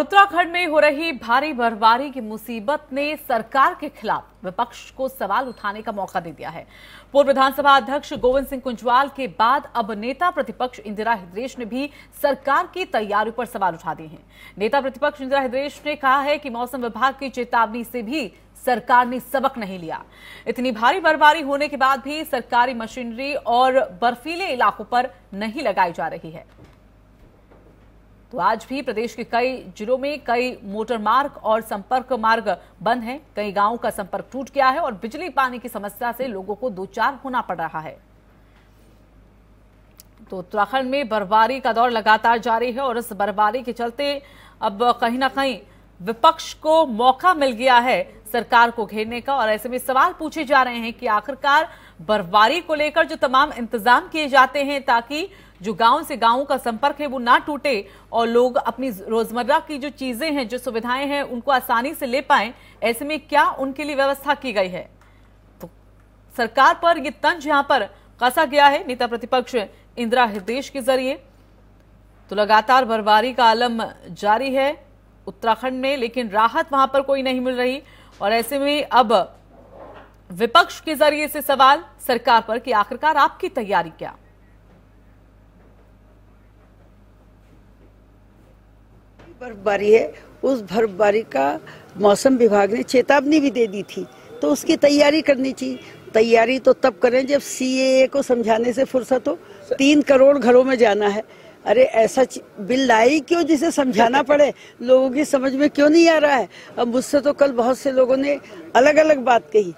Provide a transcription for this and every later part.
उत्तराखंड में हो रही भारी बर्फबारी की मुसीबत ने सरकार के खिलाफ विपक्ष को सवाल उठाने का मौका दे दिया है पूर्व विधानसभा अध्यक्ष गोविंद सिंह कुंजवाल के बाद अब नेता प्रतिपक्ष इंदिरा हृदयेश ने भी सरकार की तैयारियों पर सवाल उठा दिए हैं नेता प्रतिपक्ष इंदिरा हृदयेश ने कहा है कि मौसम विभाग की चेतावनी से भी सरकार ने सबक नहीं लिया इतनी भारी बर्फबारी होने के बाद भी सरकारी मशीनरी और बर्फीले इलाकों पर नहीं लगाई जा रही है तो आज भी प्रदेश के कई जिलों में कई मोटर मार्ग और संपर्क मार्ग बंद हैं कई गांवों का संपर्क टूट गया है और बिजली पानी की समस्या से लोगों को दो चार होना पड़ रहा है तो उत्तराखंड में बर्फबारी का दौर लगातार जारी है और इस बर्फबारी के चलते अब कहीं ना कहीं विपक्ष को मौका मिल गया है सरकार को घेरने का और ऐसे में सवाल पूछे जा रहे हैं कि आखिरकार बर्फबारी को लेकर जो तमाम इंतजाम किए जाते हैं ताकि जो गांव से गांव का संपर्क है वो ना टूटे और लोग अपनी रोजमर्रा की जो चीजें हैं जो सुविधाएं हैं उनको आसानी से ले पाए ऐसे में क्या उनके लिए व्यवस्था की गई है तो सरकार पर यह तंज यहां पर कसा गया है नेता प्रतिपक्ष इंदिरा हृदेश के जरिए तो लगातार बर्फबारी का आलम जारी है उत्तराखंड में लेकिन राहत वहां पर कोई नहीं मिल रही और ऐसे में अब विपक्ष के जरिए से सवाल सरकार पर कि आखिरकार आपकी तैयारी क्या बर्फबारी है उस बर्फबारी का मौसम विभाग ने चेतावनी भी दे दी थी तो उसकी तैयारी करनी चाहिए तैयारी तो तब करें जब सीएए को समझाने से फुर्सत हो तीन करोड़ घरों में जाना है अरे ऐसा बिल लाई क्यों जिसे समझाना पड़े लोगों की समझ में क्यों नहीं आ रहा है अब मुझसे तो कल बहुत से लोगों ने अलग अलग बात कही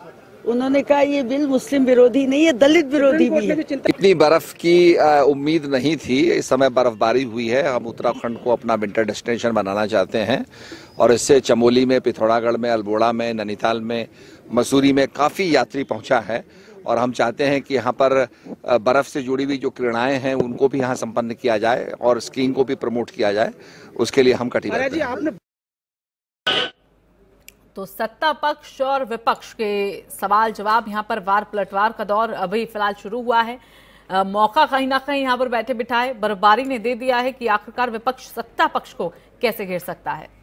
उन्होंने कहा ये बिल मुस्लिम विरोधी नहीं है दलित विरोधी भी है इतनी बर्फ की उम्मीद नहीं थी इस समय बर्फबारी हुई है हम उत्तराखंड को अपना विंटर डेस्टिनेशन बनाना चाहते हैं और इससे चमोली में पिथौरागढ़ में अल्बोड़ा में नैनीताल में मसूरी में काफ़ी यात्री पहुंचा है और हम चाहते हैं कि यहाँ पर बर्फ़ से जुड़ी हुई जो क्रीड़ाएं हैं उनको भी यहाँ संपन्न किया जाए और स्कीइंग को भी प्रमोट किया जाए उसके लिए हम कटिबद्ध तो सत्ता पक्ष और विपक्ष के सवाल जवाब यहाँ पर वार पलटवार का दौर अभी फिलहाल शुरू हुआ है आ, मौका कहीं ना कहीं यहाँ पर बैठे बिठाए बर्फबारी ने दे दिया है कि आखिरकार विपक्ष सत्ता पक्ष को कैसे घेर सकता है